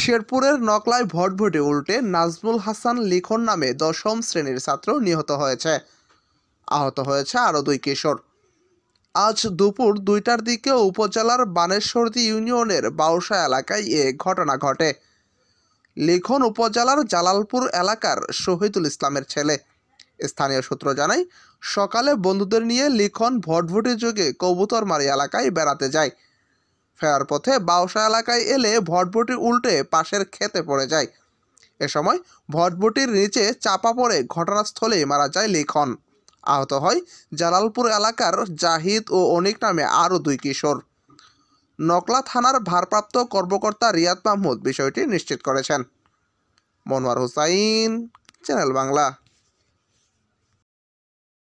শেরপুরের নকলায় ভটভটে উল্টে নাজমুল হাসান লিখন নামে দশম শ্রেণীর ছাত্র নিহত হয়েছে আহত হয়েছে আরও দুই কিশোর আজ দুপুর দুইটার দিকে উপজেলার বানেশ্বরদী ইউনিয়নের বাউসা এলাকায় এ ঘটনা ঘটে লিখন উপজেলার জালালপুর এলাকার শহীদুল ইসলামের ছেলে স্থানীয় সূত্র জানায় সকালে বন্ধুদের নিয়ে লিখন ভটভটি যোগে কবুতরমারি এলাকায় বেড়াতে যায় ফেরার পথে বাউসা এলাকায় এলে ভটভটি উল্টে পাশের খেতে পড়ে যায় এ সময় ভটভটির নিচে চাপা পড়ে ঘটনাস্থলেই মারা যায় লিখন আহত হয় জালালপুর এলাকার জাহিদ ও অনিক নামে আরও দুই কিশোর নকলা থানার ভারপ্রাপ্ত কর্মকর্তা রিয়াদ মাহমুদ বিষয়টি নিশ্চিত করেছেন মনোয়ার হুসাইন চ্যানেল বাংলা